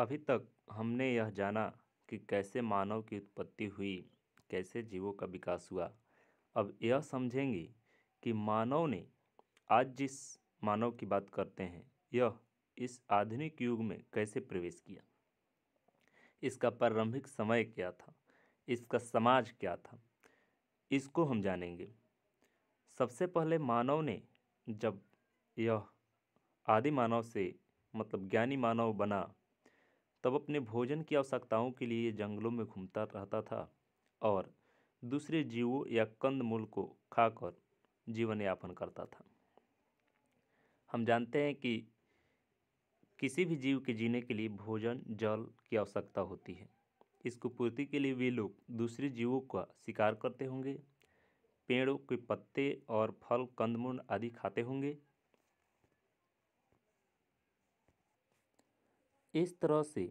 अभी तक हमने यह जाना कि कैसे मानव की उत्पत्ति हुई कैसे जीवों का विकास हुआ अब यह समझेंगे कि मानव ने आज जिस मानव की बात करते हैं यह इस आधुनिक युग में कैसे प्रवेश किया इसका प्रारंभिक समय क्या था इसका समाज क्या था इसको हम जानेंगे सबसे पहले मानव ने जब यह आदि मानव से मतलब ज्ञानी मानव बना तब अपने भोजन की आवश्यकताओं के लिए जंगलों में घूमता रहता था और दूसरे जीवों या कंद मूल को खाकर जीवन यापन करता था हम जानते हैं कि किसी भी जीव के जीने के लिए भोजन जल की आवश्यकता होती है इसको पूर्ति के लिए वे लोग दूसरे जीवों का शिकार करते होंगे पेड़ों के पत्ते और फल कंदमूल आदि खाते होंगे इस तरह से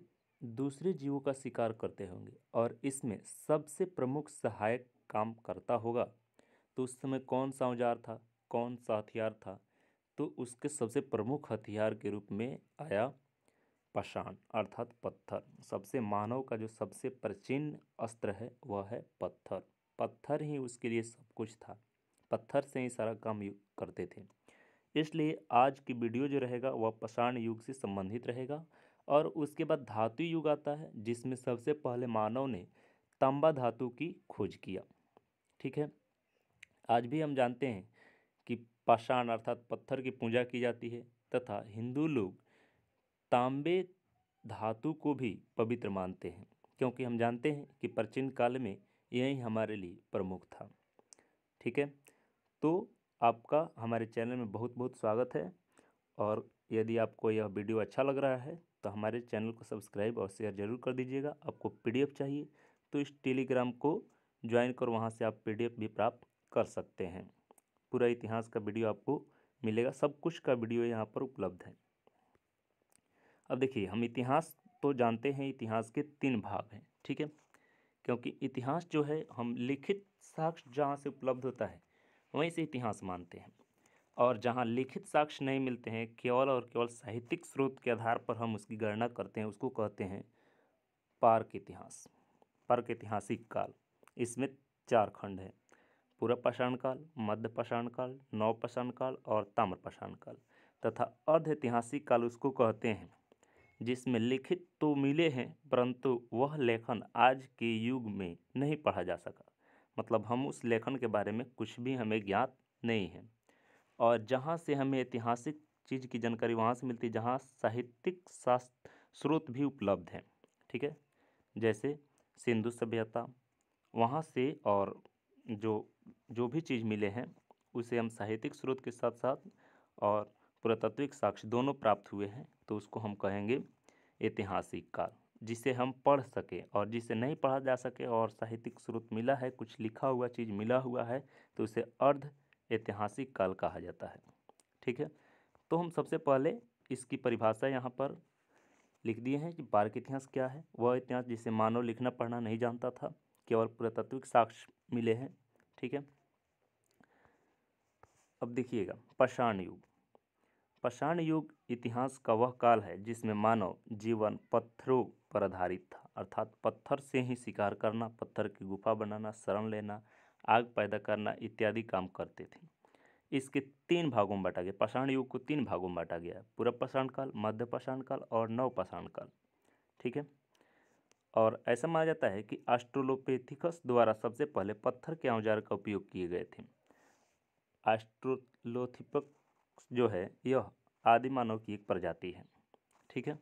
दूसरे जीवों का शिकार करते होंगे और इसमें सबसे प्रमुख सहायक काम करता होगा तो उस समय कौन सा औजार था कौन सा हथियार था तो उसके सबसे प्रमुख हथियार के रूप में आया पाषाण अर्थात पत्थर सबसे मानव का जो सबसे प्राचीन अस्त्र है वह है पत्थर पत्थर ही उसके लिए सब कुछ था पत्थर से ही सारा काम करते थे इसलिए आज की वीडियो जो रहेगा वह पाषाण युग से संबंधित रहेगा और उसके बाद धातु युग आता है जिसमें सबसे पहले मानव ने तांबा धातु की खोज किया ठीक है आज भी हम जानते हैं कि पाषाण अर्थात पत्थर की पूजा की जाती है तथा हिंदू लोग तांबे धातु को भी पवित्र मानते हैं क्योंकि हम जानते हैं कि प्राचीन काल में यही हमारे लिए प्रमुख था ठीक है तो आपका हमारे चैनल में बहुत बहुत स्वागत है और यदि आपको यह वीडियो अच्छा लग रहा है तो हमारे चैनल को सब्सक्राइब और शेयर जरूर कर दीजिएगा आपको पी चाहिए तो इस टेलीग्राम को ज्वाइन कर वहाँ से आप पी भी प्राप्त कर सकते हैं पूरा इतिहास का वीडियो आपको मिलेगा सब कुछ का वीडियो यहाँ पर उपलब्ध है अब देखिए हम इतिहास तो जानते हैं इतिहास के तीन भाग हैं ठीक है क्योंकि इतिहास जो है हम लिखित साक्ष्य जहाँ से उपलब्ध होता है वहीं से इतिहास मानते हैं और जहाँ लिखित साक्ष्य नहीं मिलते हैं केवल और केवल साहित्यिक स्रोत के आधार पर हम उसकी गणना करते हैं उसको कहते हैं पार्क इतिहास पार्क ऐतिहासिक काल इसमें चार खंड हैं पूर्व पाषाण काल मध्य पाषाण काल नव पाषाण काल और ताम्र पाषाण काल तथा अर्ध ऐतिहासिक काल उसको कहते हैं जिसमें लिखित तो मिले हैं परंतु वह लेखन आज के युग में नहीं पढ़ा जा सका मतलब हम उस लेखन के बारे में कुछ भी हमें ज्ञात नहीं है और जहाँ से हमें ऐतिहासिक चीज़ की जानकारी वहाँ से मिलती है जहाँ साहित्यिक शास्त्र स्रोत भी उपलब्ध हैं ठीक है जैसे सिंधु सभ्यता वहाँ से और जो जो भी चीज़ मिले हैं उसे हम साहित्यिक स्रोत के साथ साथ और पुरातत्विक साक्ष्य दोनों प्राप्त हुए हैं तो उसको हम कहेंगे ऐतिहासिक काल जिसे हम पढ़ सकें और जिसे नहीं पढ़ा जा सके और साहित्यिक स्रोत मिला है कुछ लिखा हुआ चीज़ मिला हुआ है तो उसे अर्ध ऐतिहासिक काल कहा जाता है ठीक है तो हम सबसे पहले इसकी परिभाषा यहाँ पर लिख दिए हैं कि बार्क इतिहास क्या है वह इतिहास जिसे मानव लिखना पढ़ना नहीं जानता था केवल पुरातात्विक साक्ष्य मिले हैं ठीक है अब देखिएगा पाषाण युग पाषाण युग इतिहास का वह काल है जिसमें मानव जीवन पत्थरों पर आधारित था अर्थात पत्थर से ही शिकार करना पत्थर की गुफा बनाना शरण लेना आग पैदा करना इत्यादि काम करते थे इसके तीन भागों में बांटा गया पाषाण युग को तीन भागों में बांटा गया पूर्व पाषाण काल मध्य पाषाण काल और नव पाषाण काल ठीक है और ऐसा माना जाता है कि ऑस्ट्रोलोपेथिकस द्वारा सबसे पहले पत्थर के औजार का उपयोग किए गए थे आस्ट्रोलोथिपक जो है यह आदि मानव की एक प्रजाति है ठीक है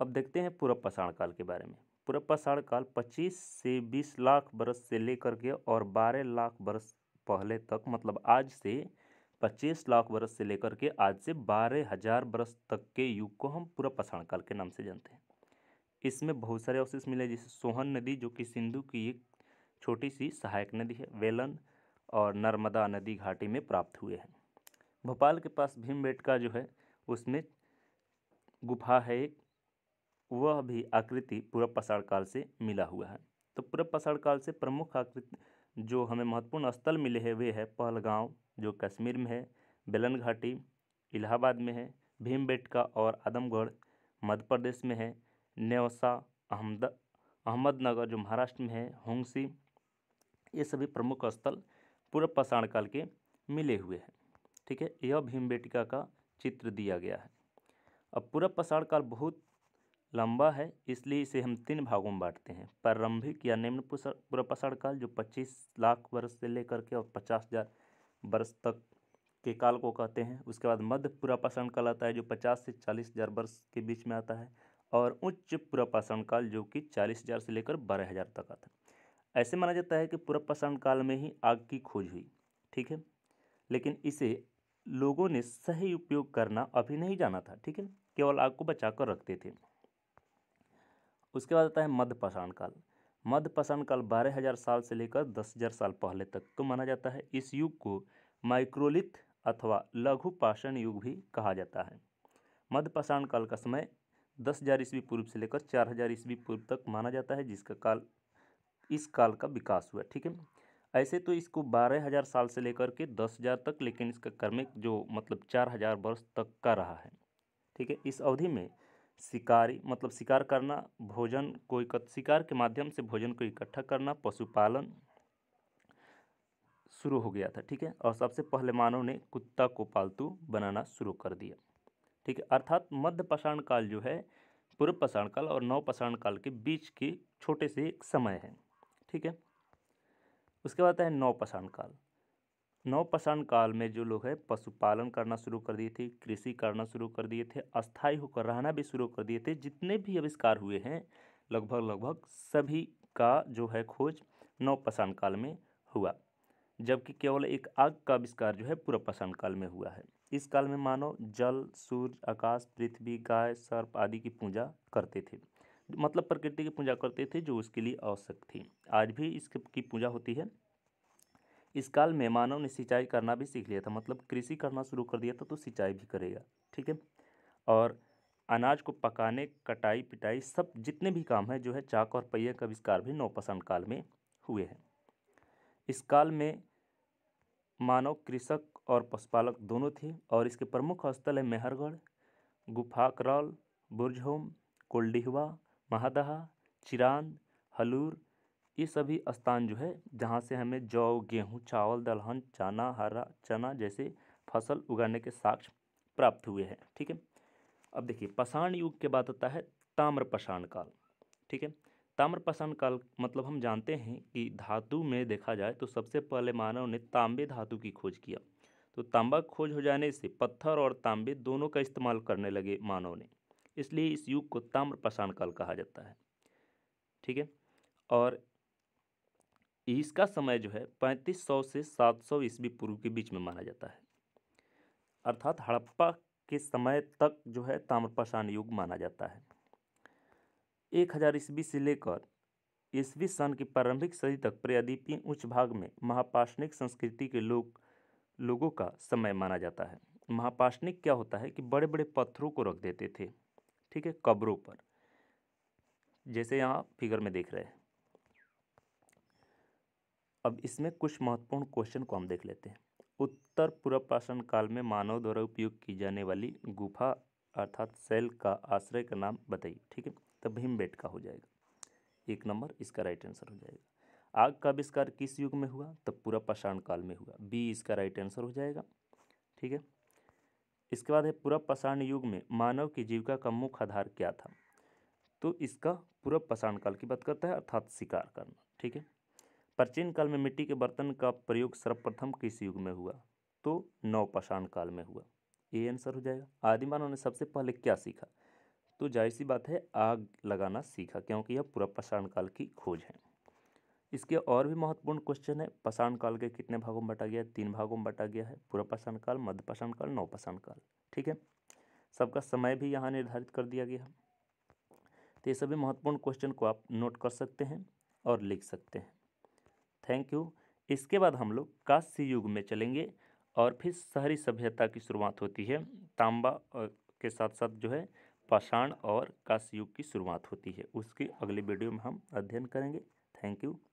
अब देखते हैं पूर्व पाषाण काल के बारे में पुनर्पाषाण काल पच्चीस से बीस लाख बरस से लेकर के और बारह लाख बरस पहले तक मतलब आज से पच्चीस लाख बरस से लेकर के आज से बारह हजार बरस तक के युग को हम पूरा पाषाण काल के नाम से जानते हैं इसमें बहुत सारे अवशेष मिले जैसे सोहन नदी जो कि सिंधु की एक छोटी सी सहायक नदी है वेलन और नर्मदा नदी घाटी में प्राप्त हुए हैं भोपाल के पास का जो है उसमें गुफा है एक वह भी आकृति पूर्व पाषाण काल से मिला हुआ है तो पूर्व पाषाण काल से प्रमुख आकृति जो हमें महत्वपूर्ण स्थल मिले हैं वे है पहलगांव जो कश्मीर में है बेलन घाटी इलाहाबाद में है बेटका और आदमगढ़ मध्य प्रदेश में है नेवसा अहमद अहमदनगर जो महाराष्ट्र में है होंगसी ये सभी प्रमुख स्थल पूर्व पाषाण काल के मिले हुए हैं ठीक है यह भीम का चित्र दिया गया है अब पूर्व पाषाण काल बहुत लंबा है इसलिए इसे हम तीन भागों में बांटते हैं प्रारंभिक या निम्न प्रपसण काल जो पच्चीस लाख वर्ष से लेकर के और पचास हज़ार वर्ष तक के काल को कहते हैं उसके बाद मध्य पुरापाषाण काल आता है जो पचास से चालीस हज़ार वर्ष के बीच में आता है और उच्च पुरापाषाण काल जो कि चालीस हज़ार से लेकर बारह हज़ार तक आता है ऐसे माना जाता है कि पुरापाषाण काल में ही आग की खोज हुई ठीक है लेकिन इसे लोगों ने सही उपयोग करना अभी नहीं जाना था ठीक है केवल आग को बचा कर रखते थे उसके बाद आता है मध्य पाषाण काल मध्य पाषाण काल बारह हज़ार साल से लेकर दस हज़ार साल पहले तक तो माना जाता है इस युग को माइक्रोलिथ अथवा लघु पाषाण युग भी कहा जाता है मध्य पाषाण काल का समय दस हज़ार ईस्वी पूर्व से लेकर चार हज़ार ईस्वी पूर्व तक माना जाता है जिसका काल इस काल का विकास हुआ ठीक है ऐसे तो इसको बारह हज़ार साल से लेकर के दस हज़ार तक लेकिन इसका कर्मिक जो मतलब चार हज़ार वर्ष तक का रहा है ठीक है इस अवधि में शिकारी मतलब शिकार करना भोजन को शिकार के माध्यम से भोजन को इकट्ठा करना पशुपालन शुरू हो गया था ठीक है और सबसे पहले मानव ने कुत्ता को पालतू बनाना शुरू कर दिया ठीक है अर्थात मध्य पाषाण काल जो है पूर्व पाषाण काल और नव पाषाण काल के बीच के छोटे से एक समय है ठीक है उसके बाद है नव पाषाण काल नवपाषाण काल में जो लोग है पशुपालन करना शुरू कर दिए थे कृषि करना शुरू कर दिए थे अस्थाई होकर रहना भी शुरू कर दिए थे जितने भी आविष्कार हुए हैं लगभग लगभग सभी का जो है खोज नवपाषाण काल में हुआ जबकि केवल एक आग का आविष्कार जो है पूरा पाषाण काल में हुआ है इस काल में मानव जल सूर्य आकाश पृथ्वी गाय सर्प आदि की पूजा करते थे मतलब प्रकृति की पूजा करते थे जो उसके लिए आवश्यक थी आज भी इसकी पूजा होती है इस काल में मानव ने सिंचाई करना भी सीख लिया था मतलब कृषि करना शुरू कर दिया था तो सिंचाई भी करेगा ठीक है और अनाज को पकाने कटाई पिटाई सब जितने भी काम हैं जो है चाक और पहिए का आविष्कार भी नौपसंद काल में हुए हैं इस काल में मानव कृषक और पशुपालक दोनों थे और इसके प्रमुख स्थल है मेहरगढ़ गुफाकरौल बुरझोम कोल्डिहवा महादहा चिरांद हलूर ये सभी स्थान जो है जहाँ से हमें जौ गेहूँ चावल दलहन चना हरा चना जैसे फसल उगाने के साक्ष्य प्राप्त हुए हैं ठीक है अब देखिए पषाण युग के बाद आता है ताम्र पषाण काल ठीक है पषाण काल मतलब हम जानते हैं कि धातु में देखा जाए तो सबसे पहले मानव ने तांबे धातु की खोज किया तो तांबा खोज हो जाने से पत्थर और तांबे दोनों का इस्तेमाल करने लगे मानव ने इसलिए इस युग को पषाण काल कहा जाता है ठीक है और इसका समय जो है 3500 से 700 सौ ईस्वी पूर्व के बीच में माना जाता है अर्थात हड़प्पा के समय तक जो है ताम्रपाषाण युग माना जाता है एक हज़ार ईस्वी से लेकर ईस्वी सन की प्रारंभिक सदी तक प्रयादीपी उच्च भाग में महापाषणिक संस्कृति के लोग लोगों का समय माना जाता है महापाषणिक क्या होता है कि बड़े बड़े पत्थरों को रख देते थे ठीक है कब्रों पर जैसे यहाँ फिगर में देख रहे हैं अब इसमें कुछ महत्वपूर्ण क्वेश्चन को हम देख लेते हैं उत्तर पूर्व प्राचीन काल में मानव द्वारा उपयोग की जाने वाली गुफा अर्थात सेल का आश्रय का नाम बताइए ठीक है तो भीमबेट का हो जाएगा एक नंबर इसका राइट आंसर हो जाएगा आग का आविष्कार किस युग में हुआ तो पूरा पाषाण काल में हुआ बी इसका राइट आंसर हो जाएगा ठीक है इसके बाद है पूरा पाषाण युग में मानव की जीविका का मुख्य आधार क्या था तो इसका पूरा पाषाण काल की बात करता है अर्थात शिकार करना ठीक है प्राचीन काल में मिट्टी के बर्तन का प्रयोग सर्वप्रथम किस युग में हुआ तो नवपाषाण काल में हुआ ये आंसर हो जाएगा आदिमानव ने सबसे पहले क्या सीखा तो जाहिर सी बात है आग लगाना सीखा क्योंकि यह पूरा पाषाण काल की खोज है इसके और भी महत्वपूर्ण क्वेश्चन है पाषाण काल के कितने भागों में बांटा गया है तीन भागों में बांटा गया है पूरा पाषाण काल मध्य पाषाण काल नौ पाषाण काल ठीक है सबका समय भी यहाँ निर्धारित कर दिया गया तो ये सभी महत्वपूर्ण क्वेश्चन को आप नोट कर सकते हैं और लिख सकते हैं थैंक यू इसके बाद हम लोग काश्य युग में चलेंगे और फिर शहरी सभ्यता की शुरुआत होती है तांबा के साथ साथ जो है पाषाण और काश्य युग की शुरुआत होती है उसकी अगली वीडियो में हम अध्ययन करेंगे थैंक यू